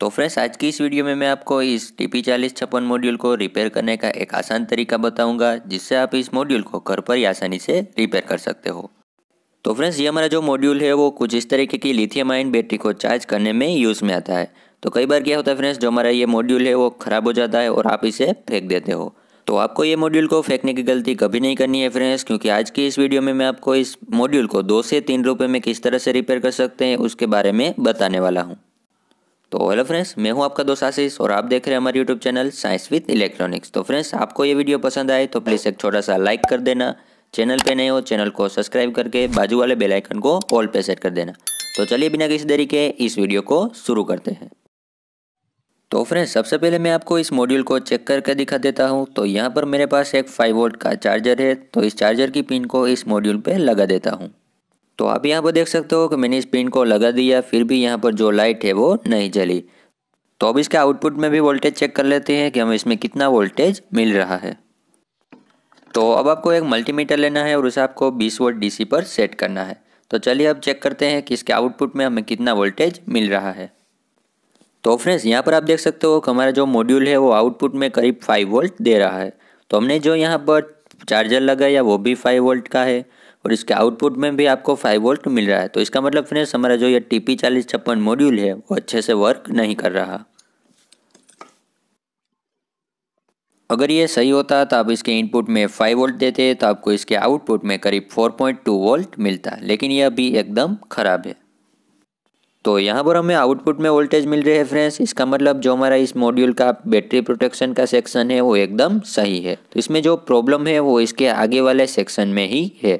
तो फ्रेंड्स आज की इस वीडियो में मैं आपको इस टी पी चालीस छप्पन मॉड्यूल को रिपेयर करने का एक आसान तरीका बताऊंगा जिससे आप इस मॉड्यूल को घर पर ही आसानी से रिपेयर कर सकते हो तो फ्रेंड्स ये हमारा जो मॉड्यूल है वो कुछ इस तरीके की लिथियम आयन बैटरी को चार्ज करने में यूज़ में आता है तो कई बार क्या होता है फ्रेंड्स जो हमारा ये मॉड्यूल है वो ख़राब हो जाता है और आप इसे फेंक देते हो तो आपको ये मॉड्यूल को फेंकने की गलती कभी नहीं करनी है फ्रेंड्स क्योंकि आज की इस वीडियो में मैं आपको इस मॉड्यूल को दो से तीन रुपये में किस तरह से रिपेयर कर सकते हैं उसके बारे में बताने वाला हूँ तो हेलो फ्रेंड्स मैं हूं आपका दोस्त आशीष और आप देख रहे हैं हमारे YouTube channel science with electronics तो फ्रेंड्स आपको ये वीडियो पसंद आए तो प्लीज़ एक छोटा सा लाइक कर देना चैनल पे नए हो चैनल को सब्सक्राइब करके बाजू वाले बेल आइकन को ऑल पे सेट कर देना तो चलिए बिना किसी देरी के इस वीडियो को शुरू करते हैं तो फ्रेंड्स सबसे पहले मैं आपको इस मॉड्यूल को चेक करके दिखा देता हूँ तो यहाँ पर मेरे पास एक फाइव वोल्ट का चार्जर है तो इस चार्जर की पिन को इस मॉड्यूल पर लगा देता हूँ तो आप यहाँ पर देख सकते हो कि मैंने इस पिन को लगा दिया फिर भी यहाँ पर जो लाइट है वो नहीं जली तो अब इसके आउटपुट में भी वोल्टेज चेक कर लेते हैं कि हमें इसमें कितना वोल्टेज मिल रहा है तो अब आपको एक मल्टीमीटर लेना है और उसे आपको 20 वोल्ट डीसी पर सेट करना है तो चलिए अब चेक करते हैं कि इसके आउटपुट में हमें कितना वोल्टेज मिल रहा है तो फ्रेंड्स यहाँ पर आप देख सकते हो कि हमारा जो मॉड्यूल है वो आउटपुट में करीब 5 वोल्ट दे रहा है तो हमने जो यहाँ पर चार्जर लगाया वो भी 5 वोल्ट का है और इसके आउटपुट में भी आपको फाइव वोल्ट मिल रहा है तो इसका मतलब फ्रेंड्स हमारा जो ये टी पी चालीस छप्पन मॉड्यूल है वो अच्छे से वर्क नहीं कर रहा अगर ये सही होता तो आप इसके इनपुट में 5 वोल्ट देते तो आपको इसके आउटपुट में करीब 4.2 वोल्ट मिलता लेकिन यह अभी एकदम ख़राब है तो यहाँ पर हमें आउटपुट में वोल्टेज मिल रही है फ्रेंड्स इसका मतलब जो हमारा इस मॉड्यूल का बैटरी प्रोटेक्शन का सेक्शन है वो एकदम सही है तो इसमें जो प्रॉब्लम है वो इसके आगे वाले सेक्शन में ही है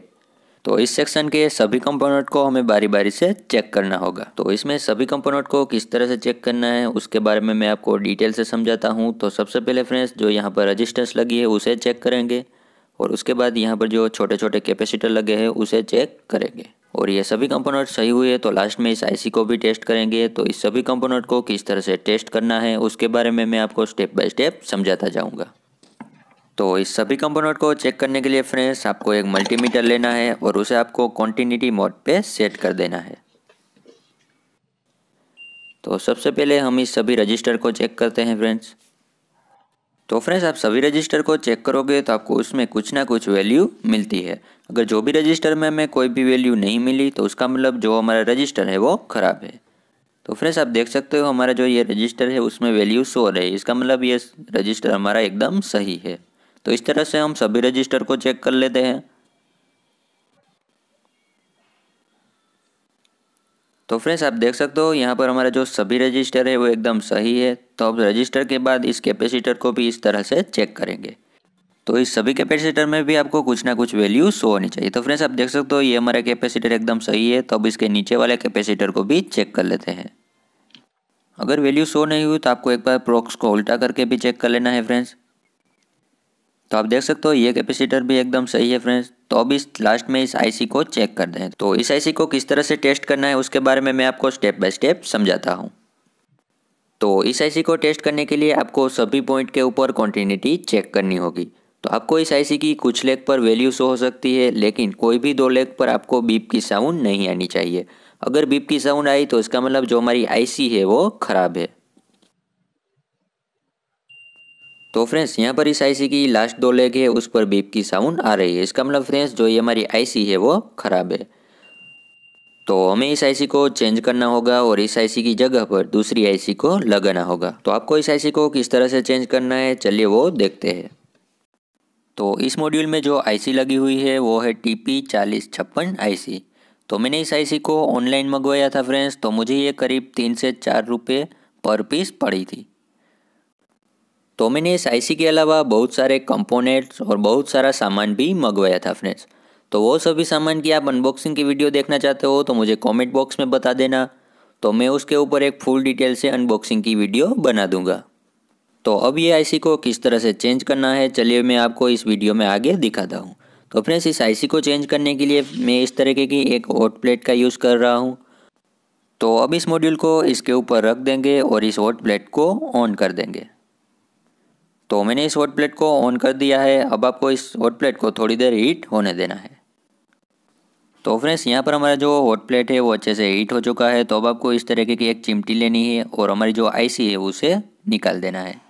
तो इस सेक्शन के सभी कंपोनेंट को हमें बारी बारी से चेक करना होगा तो इसमें सभी कंपोनेंट को किस तरह से चेक करना है उसके बारे में मैं आपको डिटेल से समझाता हूँ तो सबसे पहले फ्रेंड्स जो यहाँ पर रजिस्टेंस लगी है उसे चेक करेंगे और उसके बाद यहाँ पर जो छोटे छोटे कैपेसिटर लगे हैं उसे चेक करेंगे और ये सभी कंपोनेंट सही हुए तो लास्ट में इस आईसी को भी टेस्ट करेंगे तो इस सभी कंपोनेंट को किस तरह से टेस्ट करना है उसके बारे में मैं आपको स्टेप बाय स्टेप समझाता जाऊँगा तो इस सभी कंपोनेंट को चेक करने के लिए फ्रेंड्स आपको एक मल्टीमीटर लेना है और उसे आपको कॉन्टीन्यूटी मोड पे सेट कर देना है तो सबसे पहले हम इस सभी रजिस्टर को चेक करते हैं फ्रेंड्स तो फ्रेंड्स आप सभी रजिस्टर को चेक करोगे तो आपको उसमें कुछ ना कुछ वैल्यू मिलती है अगर जो भी रजिस्टर में हमें कोई भी वैल्यू नहीं मिली तो उसका मतलब जो हमारा रजिस्टर है वो ख़राब है तो फ्रेंड्स आप देख सकते हो हमारा जो ये रजिस्टर है उसमें वैल्यू सो रही है इसका मतलब ये रजिस्टर हमारा एकदम सही है तो इस तरह से हम सभी रजिस्टर को चेक कर लेते हैं तो फ्रेंड्स आप देख सकते हो यहाँ पर हमारा जो सभी रजिस्टर है वो एकदम सही है तो अब रजिस्टर के बाद इस कैपेसिटर को भी इस तरह से चेक करेंगे तो इस सभी कैपेसिटर में भी आपको कुछ ना कुछ वैल्यू शो होनी चाहिए तो फ्रेंड्स आप देख सकते हो ये हमारा कैपेसिटर एकदम सही है तो अब इसके नीचे वाले कैपेसिटर को भी चेक कर लेते हैं अगर वैल्यू शो नहीं हुई तो आपको एक बार प्रोक्स को उल्टा करके भी चेक कर लेना है फ्रेंड्स तो आप देख सकते हो ये कैपेसिटर भी एकदम सही है फ्रेंड्स तो अब इस लास्ट में इस आईसी को चेक कर दें तो इस आईसी को किस तरह से टेस्ट करना है उसके बारे में मैं आपको स्टेप बाय स्टेप समझाता हूँ तो इस आईसी को टेस्ट करने के लिए आपको सभी पॉइंट के ऊपर कॉन्टीन्यूटी चेक करनी होगी तो आपको इस आईसी की कुछ लेग पर वैल्यू शो हो सकती है लेकिन कोई भी दो लेग पर आपको बीप की साउंड नहीं आनी चाहिए अगर बीप की साउंड आई तो इसका मतलब जो हमारी आईसी है वो ख़राब है तो फ्रेंड्स यहाँ पर इस आईसी की लास्ट दो लेग है उस पर बीप की साउंड आ रही है इसका मतलब फ्रेंड्स जो ये हमारी आईसी है वो ख़राब है तो हमें इस आईसी को चेंज करना होगा और इस आईसी की जगह पर दूसरी आईसी को लगाना होगा तो आपको इस आईसी को किस तरह से चेंज करना है चलिए वो देखते हैं तो इस मॉड्यूल में जो आई लगी हुई है वो है टी पी चालीस छप्पन आई तो मैंने इस आई को ऑनलाइन मंगवाया था फ्रेंड्स तो मुझे ये करीब तीन से चार रुपये पर पीस पड़ी थी तो मैंने इस आईसी के अलावा बहुत सारे कंपोनेंट्स और बहुत सारा सामान भी मंगवाया था फ्रेंड्स तो वो सभी सामान की आप अनबॉक्सिंग की वीडियो देखना चाहते हो तो मुझे कमेंट बॉक्स में बता देना तो मैं उसके ऊपर एक फुल डिटेल से अनबॉक्सिंग की वीडियो बना दूंगा तो अब ये आईसी को किस तरह से चेंज करना है चलिए मैं आपको इस वीडियो में आगे दिखाता हूँ तो फ्रेंड्स इस आईसी को चेंज करने के लिए मैं इस तरीके की एक हॉट प्लेट का यूज़ कर रहा हूँ तो अब इस मॉड्यूल को इसके ऊपर रख देंगे और इस हॉट प्लेट को ऑन कर देंगे तो मैंने इस हॉट प्लेट को ऑन कर दिया है अब आपको इस हॉट प्लेट को थोड़ी देर हीट होने देना है तो फ्रेंड्स यहाँ पर हमारा जो हॉट प्लेट है वो अच्छे से हीट हो चुका है तो अब आपको इस तरीके की एक चिमटी लेनी है और हमारी जो आईसी है उसे निकाल देना है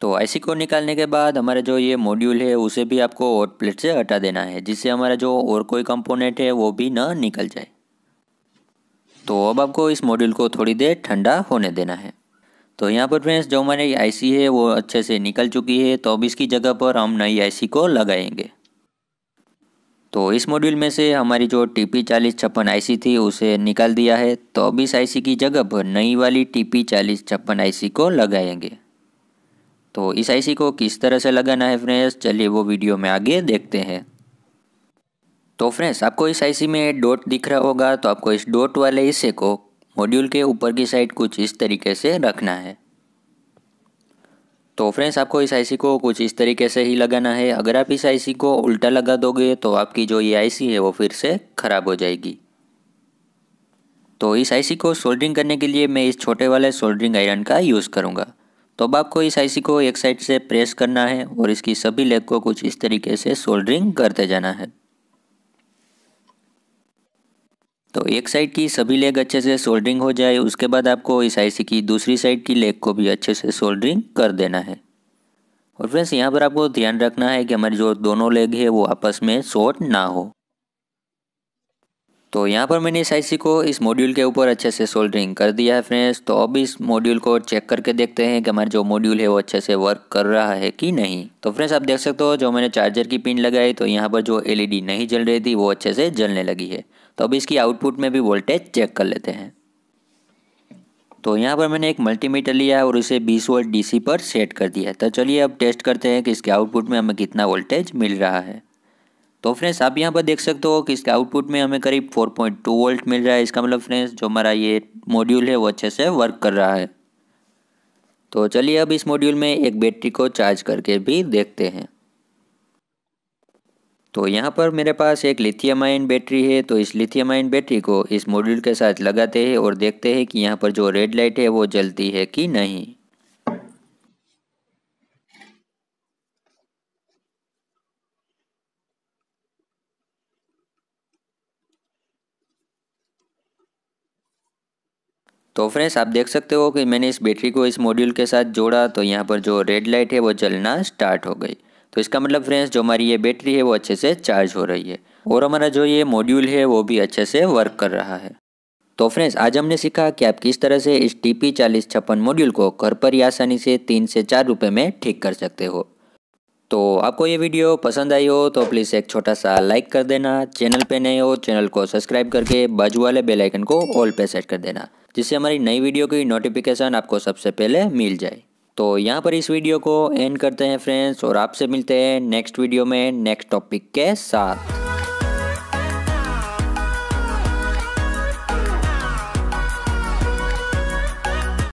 तो आईसी को निकालने के बाद हमारा जो ये मॉड्यूल है उसे भी आपको हॉट प्लेट से हटा देना है जिससे हमारा जो और कोई कंपोनेंट है वो भी ना निकल जाए तो अब आपको इस मॉड्यूल को थोड़ी देर ठंडा होने देना है तो यहाँ पर फ्रेंड्स जो हमारी आईसी है वो अच्छे से निकल चुकी है तो अब इसकी जगह पर हम नई आईसी को लगाएंगे तो इस मॉड्यूल में से हमारी जो टी पी चालीस छप्पन आई थी उसे निकाल दिया है तो अब इस आई की जगह पर नई वाली टी पी चालीस छप्पन आई को लगाएंगे तो इस आई को किस तरह से लगाना है फ्रेंड्स चलिए वो वीडियो में आगे देखते हैं तो फ्रेंड्स आपको इस आईसी में डॉट दिख रहा होगा तो आपको इस डॉट वाले हिस्से को मॉड्यूल के ऊपर की साइड कुछ इस तरीके से रखना है तो फ्रेंड्स आपको इस आईसी को कुछ इस तरीके से ही लगाना है अगर आप इस आईसी को उल्टा लगा दोगे तो आपकी जो ये आईसी है वो फिर से ख़राब हो जाएगी तो इस आईसी को सोल्डरिंग करने के लिए मैं इस छोटे वाले सोल्डरिंग आयरन का यूज़ करूँगा तो अब आपको इस आईसी को एक साइड से प्रेस करना है और इसकी सभी लेग को कुछ इस तरीके से सोल्डरिंग करते जाना है तो एक साइड की सभी लेग अच्छे से सोल्डरिंग हो जाए उसके बाद आपको इस आईसी की दूसरी साइड की लेग को भी अच्छे से सोल्डरिंग कर देना है और फ्रेंड्स यहाँ पर आपको ध्यान रखना है कि हमारी जो दोनों लेग है वो आपस में शॉर्ट ना हो तो यहाँ पर मैंने इस आईसी को इस मॉड्यूल के ऊपर अच्छे से सोल्डरिंग कर दिया है फ्रेंड्स तो अब इस मॉड्यूल को चेक करके देखते हैं कि हमारा जो मॉड्यूल है वो अच्छे से वर्क कर रहा है कि नहीं तो फ्रेंड्स आप देख सकते हो जो मैंने चार्जर की पिन लगाई तो यहाँ पर जो एलईडी नहीं जल रही थी वो अच्छे से जलने लगी है तो अब इसकी आउटपुट में भी वोल्टेज चेक कर लेते हैं तो यहाँ पर मैंने एक मल्टीमीटर लिया है और इसे 20 वोल्ट डीसी पर सेट कर दिया तो चलिए अब टेस्ट करते हैं कि इसके आउटपुट में हमें कितना वोल्टेज मिल रहा है तो फ्रेंड्स आप यहाँ पर देख सकते हो कि इसके आउटपुट में हमें करीब 4.2 वोल्ट मिल रहा है इसका मतलब फ्रेंड्स जो हमारा ये मॉड्यूल है वो अच्छे से वर्क कर रहा है तो चलिए अब इस मॉड्यूल में एक बैटरी को चार्ज करके भी देखते हैं तो यहाँ पर मेरे पास एक लिथियम आयन बैटरी है तो इस लिथियम आयन बैटरी को इस मॉड्यूल के साथ लगाते हैं और देखते हैं कि यहाँ पर जो रेड लाइट है वो जलती है कि नहीं तो फ्रेंड्स आप देख सकते हो कि मैंने इस बैटरी को इस मॉड्यूल के साथ जोड़ा तो यहाँ पर जो रेड लाइट है वो जलना स्टार्ट हो गई तो इसका मतलब फ्रेंड्स जो हमारी ये बैटरी है वो अच्छे से चार्ज हो रही है और हमारा जो ये मॉड्यूल है वो भी अच्छे से वर्क कर रहा है तो फ्रेंड्स आज हमने सीखा कि आप किस तरह से इस टी पी चालीस छप्पन मॉड्यूल को घर पर ही आसानी से तीन से चार रुपये में ठीक कर सकते हो तो आपको ये वीडियो पसंद आई हो तो प्लीज़ एक छोटा सा लाइक कर देना चैनल पे नए हो चैनल को सब्सक्राइब करके बाजू वाले बेल आइकन को ऑल पे सेट कर देना जिससे हमारी नई वीडियो की नोटिफिकेशन आपको सबसे पहले मिल जाए तो यहाँ पर इस वीडियो को एंड करते हैं फ्रेंड्स और आपसे मिलते हैं नेक्स्ट वीडियो में नेक्स्ट टॉपिक के साथ